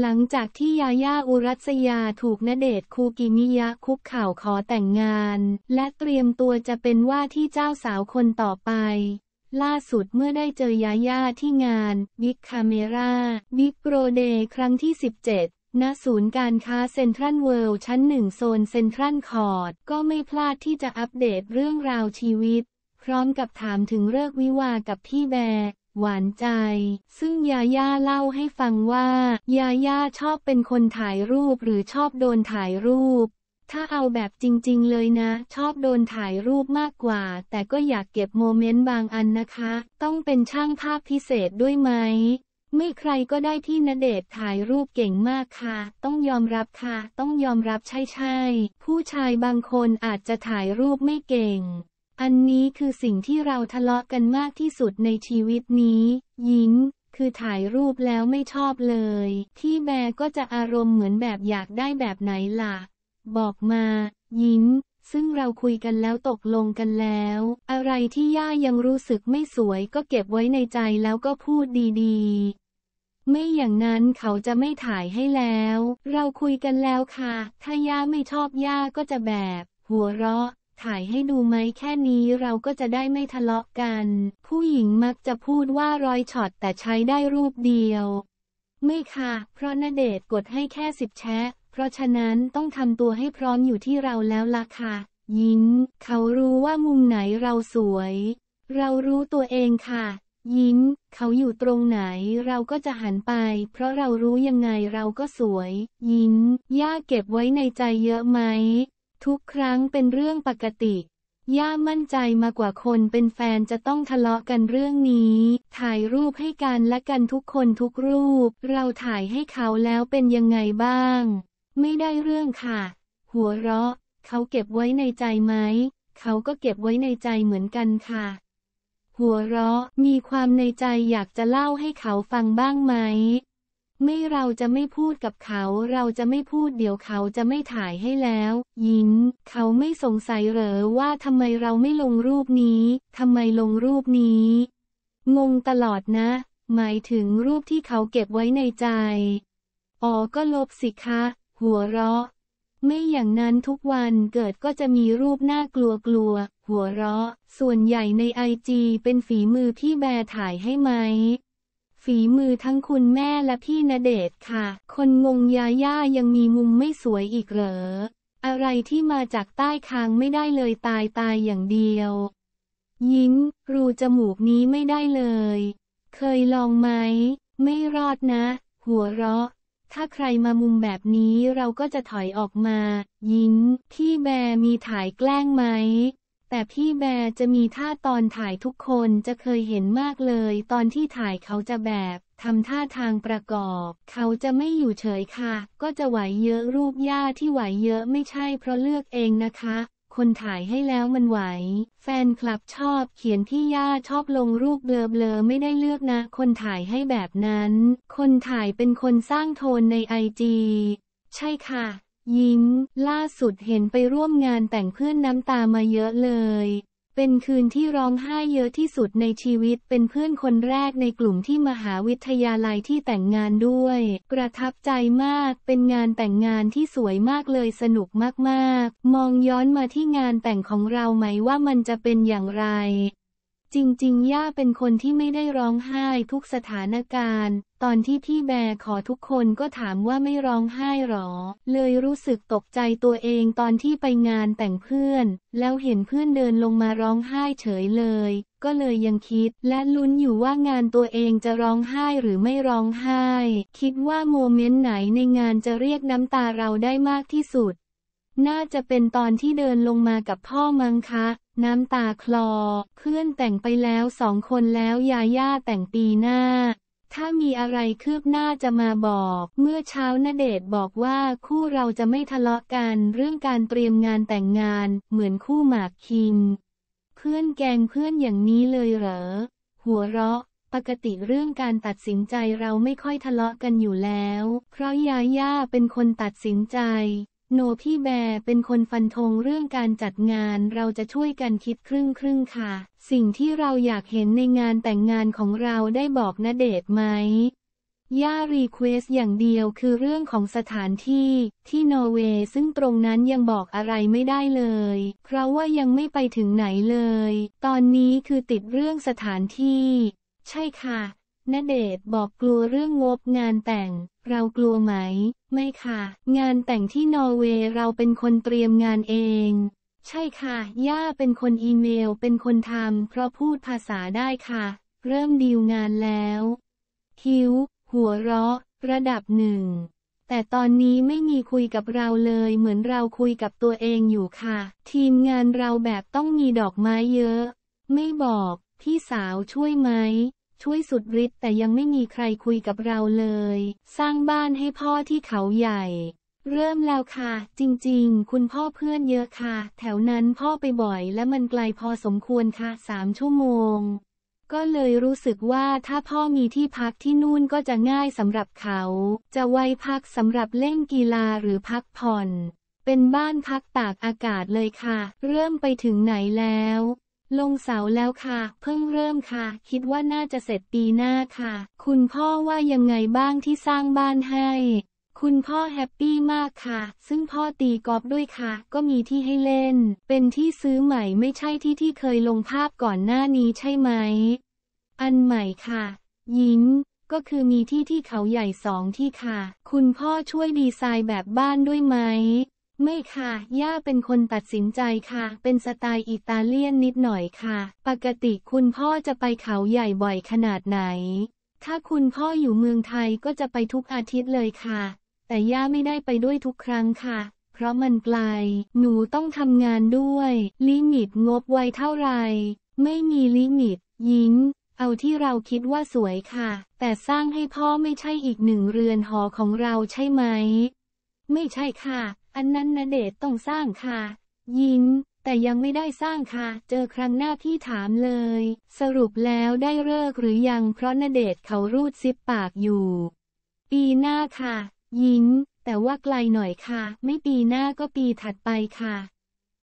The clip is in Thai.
หลังจากที่ยาย่าอุรัสยาถูกณเดชคูกิมิยะ คุกข่าวขอแต่งงาน และเตรียมตัวจะเป็นว่าที่เจ้าสาวคนต่อไป ล่าสุดเมื่อได้เจอยาย่าที่งานบิ๊กคาเมราบิ๊กโปรเดย์ครั้งที่ 17 ณ ศูนย์การค้าเซ็นทรัลเวิลด์ ชั้นหนึ่งโซนเซ็นทรัลคอร์ด ก็ไม่พลาดที่จะอัปเดตเรื่องราวชีวิต พร้อมกับถามถึงเลิกวิวากับพี่แบร์หวานใจ ซึ่งยาย่าเล่าให้ฟังว่ายาย่าชอบเป็นคนถ่ายรูปหรือชอบโดนถ่ายรูป ถ้าเอาแบบจริงๆเลยนะ ชอบโดนถ่ายรูปมากกว่า แต่ก็อยากเก็บโมเมนต์บางอันนะคะ ต้องเป็นช่างภาพพิเศษด้วยไหมไม่ใครก็ได้ที่ณเดชถ่ายรูปเก่งมากค่ะ ต้องยอมรับค่ะ ต้องยอมรับใช่ใช่ผู้ชายบางคนอาจจะถ่ายรูปไม่เก่งอันนี้คือสิ่งที่เราทะเลาะกันมากที่สุดในชีวิตนี้ยิ้มคือถ่ายรูปแล้วไม่ชอบเลย ที่แบก็จะอารมณ์เหมือนแบบอยากได้แบบไหนล่ะ บอกมา ยิ้มซึ่งเราคุยกันแล้วตกลงกันแล้ว อะไรที่ย่ายังรู้สึกไม่สวยก็เก็บไว้ในใจแล้วก็พูดดีๆ ไม่อย่างนั้นเขาจะไม่ถ่ายให้แล้ว เราคุยกันแล้วค่ะ ถ้าย่าไม่ชอบย่าก็จะแบบ หัวเราะถ่ายให้ดูไหมแค่นี้เราก็จะได้ไม่ทะเลาะกัน ผู้หญิงมักจะพูดว่าร้อยช็อตแต่ใช้ได้รูปเดียว ไม่ค่ะเพราะนาเดชกดให้แค่สิบแชะ เพราะฉะนั้นต้องทำตัวให้พร้อมอยู่ที่เราแล้วล่ะค่ะยิ้มเขารู้ว่ามุมไหนเราสวย เรารู้ตัวเองค่ะยิ้มเขาอยู่ตรงไหนเราก็จะหันไป เพราะเรารู้ยังไงเราก็สวยยิ้มย่าเก็บไว้ในใจเยอะไหมทุกครั้งเป็นเรื่องปกติย่ามั่นใจมากกว่าคนเป็นแฟนจะต้องทะเลาะกันเรื่องนี้ ถ่ายรูปให้กันและกันทุกคนทุกรูป เราถ่ายให้เขาแล้วเป็นยังไงบ้าง ไม่ได้เรื่องค่ะ หัวเราะ เขาเก็บไว้ในใจไหมเขาก็เก็บไว้ในใจเหมือนกันค่ะ หัวเราะ มีความในใจอยากจะเล่าให้เขาฟังบ้างไหมไม่เราจะไม่พูดกับเขา เราจะไม่พูด เดี๋ยวเขาจะไม่ถ่ายให้แล้ว ยิ้มเขาไม่สงสัยเหรอว่าทำไมเราไม่ลงรูปนี้ทำไมลงรูปนี้ งงตลอดนะ หมายถึงรูปที่เขาเก็บไว้ในใจอ๋อก็ลบสิคะ หัวเราะ ไม่อย่างนั้นทุกวันเกิดก็จะมีรูปน่ากลัวกลัว หัวเราะ ส่วนใหญ่ในไอจีเป็นฝีมือพี่แบร์ถ่ายให้ไหมฝีมือทั้งคุณแม่และพี่ณเดชค่ะ คนงงยาย่ายังมีมุมไม่สวยอีกเหรอ อะไรที่มาจากใต้คางไม่ได้เลยตายตายอย่างเดียว ยิ้มรูจมูกนี้ไม่ได้เลย เคยลองไหม ไม่รอดนะ หัวเราะ ถ้าใครมามุมแบบนี้เราก็จะถอยออกมา ยิ้มพี่แบมีถ่ายแกล้งไหมแต่พี่แบร์จะมีท่าตอนถ่ายทุกคนจะเคยเห็นมากเลย ตอนที่ถ่ายเขาจะแบบทำท่าทางประกอบ เขาจะไม่อยู่เฉยค่ะ ก็จะไหวเยอะรูปย่าที่ไหวเยอะไม่ใช่เพราะเลือกเองนะคะ คนถ่ายให้แล้วมันไหว แฟนคลับชอบ เขียนที่ย่าชอบลงรูปเบลออไม่ได้เลือกนะ คนถ่ายให้แบบนั้น คนถ่ายเป็นคนสร้างโทนในไอจีใช่ค่ะยิ้มล่าสุดเห็นไปร่วมงานแต่งเพื่อนน้ำตามาเยอะเลย เป็นคืนที่ร้องไห้เยอะที่สุดในชีวิตเป็นเพื่อนคนแรกในกลุ่มที่มหาวิทยาลัยที่แต่งงานด้วย กระทับใจมาก เป็นงานแต่งงานที่สวยมากเลยสนุกมากๆ มองย้อนมาที่งานแต่งของเราไหมว่ามันจะเป็นอย่างไรจริงๆ ย่าเป็นคนที่ไม่ได้ร้องไห้ทุกสถานการณ์ ตอนที่พี่แบร์ขอทุกคนก็ถามว่าไม่ร้องไห้หรอ เลยรู้สึกตกใจตัวเองตอนที่ไปงานแต่งเพื่อน แล้วเห็นเพื่อนเดินลงมาร้องไห้เฉยเลย ก็เลยยังคิดและลุ้นอยู่ว่างานตัวเองจะร้องไห้หรือไม่ร้องไห้ คิดว่าโมเมนต์ไหนในงานจะเรียกน้ำตาเราได้มากที่สุดน่าจะเป็นตอนที่เดินลงมากับพ่อมังคะ น้ำตาคลอเพื่อนแต่งไปแล้วสองคนแล้วยาย่าแต่งปีหน้า ถ้ามีอะไรคืบหน้าจะมาบอก เมื่อเช้านเดชบอกว่าคู่เราจะไม่ทะเลาะกันเรื่องการเตรียมงานแต่งงาน เหมือนคู่หมากคิมเพื่อนแกงเพื่อนอย่างนี้เลยเหรอ หัวเราะ ปกติเรื่องการตัดสินใจเราไม่ค่อยทะเลาะกันอยู่แล้วเพราะยาย่าเป็นคนตัดสินใจโนพี่แบร์เป็นคนฟันธงเรื่องการจัดงาน เราจะช่วยกันคิดครึ่งครึ่งค่ะ สิ่งที่เราอยากเห็นในงานแต่งงานของเราได้บอกนเดชไหมย่า รีเควสอย่างเดียวคือเรื่องของสถานที่ที่นอร์เวย์ซึ่งตรงนั้นยังบอกอะไรไม่ได้เลย เพราะว่ายังไม่ไปถึงไหนเลย ตอนนี้คือติดเรื่องสถานที่ ใช่ค่ะณเดชบอกกลัวเรื่องงบงานแต่ง เรากลัวไหม ไม่ค่ะ งานแต่งที่นอร์เวย์เราเป็นคนเตรียมงานเอง ใช่ค่ะ ย่าเป็นคนอีเมลเป็นคนทำเพราะพูดภาษาได้ค่ะ เริ่มดีลงานแล้ว คิ้ว หัวเราะระดับหนึ่งแต่ตอนนี้ไม่มีคุยกับเราเลยเหมือนเราคุยกับตัวเองอยู่ค่ะ ทีมงานเราแบบต้องมีดอกไม้เยอะ ไม่บอกพี่สาวช่วยไหมช่วยสุดฤทธิ์แต่ยังไม่มีใครคุยกับเราเลย สร้างบ้านให้พ่อที่เขาใหญ่ เริ่มแล้วค่ะ จริงๆ คุณพ่อเพื่อนเยอะค่ะ แถวนั้นพ่อไปบ่อย และมันไกลพอสมควรค่ะสามชั่วโมง ก็เลยรู้สึกว่าถ้าพ่อมีที่พักที่นู่นก็จะง่ายสำหรับเขา จะไว้พักสำหรับเล่นกีฬาหรือพักผ่อน เป็นบ้านพักตากอากาศเลยค่ะ เริ่มไปถึงไหนแล้วลงเสาแล้วค่ะ เพิ่งเริ่มค่ะ คิดว่าน่าจะเสร็จปีหน้าค่ะ คุณพ่อว่ายังไงบ้างที่สร้างบ้านให้ คุณพ่อแฮปปี้มากค่ะซึ่งพ่อตีกอล์ฟด้วยค่ะ ก็มีที่ให้เล่น เป็นที่ซื้อใหม่ไม่ใช่ที่ที่เคยลงภาพก่อนหน้านี้ใช่ไหม อันใหม่ค่ะยิ้มก็คือมีที่ที่เขาใหญ่สองที่ค่ะ คุณพ่อช่วยดีไซน์แบบบ้านด้วยไหมไม่ค่ะ ย่าเป็นคนตัดสินใจค่ะ เป็นสไตล์อิตาเลียนนิดหน่อยค่ะ ปกติคุณพ่อจะไปเขาใหญ่บ่อยขนาดไหน ถ้าคุณพ่ออยู่เมืองไทยก็จะไปทุกอาทิตย์เลยค่ะ แต่ย่าไม่ได้ไปด้วยทุกครั้งค่ะ เพราะมันไกล หนูต้องทำงานด้วย ลิมิตงบไวเท่าไหร่ไม่มีลิมิต ยิ้มเอาที่เราคิดว่าสวยค่ะ แต่สร้างให้พ่อไม่ใช่อีกหนึ่งเรือนหอของเราใช่ไหม ไม่ใช่ค่ะอันนั้นนเดชต้องสร้างค่ะยิ้มแต่ยังไม่ได้สร้างค่ะ เจอครั้งหน้าพี่ถามเลย สรุปแล้วได้เลิกหรือยังเพราะนเดชเขารูดซิปปากอยู่ ปีหน้าค่ะยิ้มแต่ว่าไกลหน่อยค่ะ ไม่ปีหน้าก็ปีถัดไปค่ะ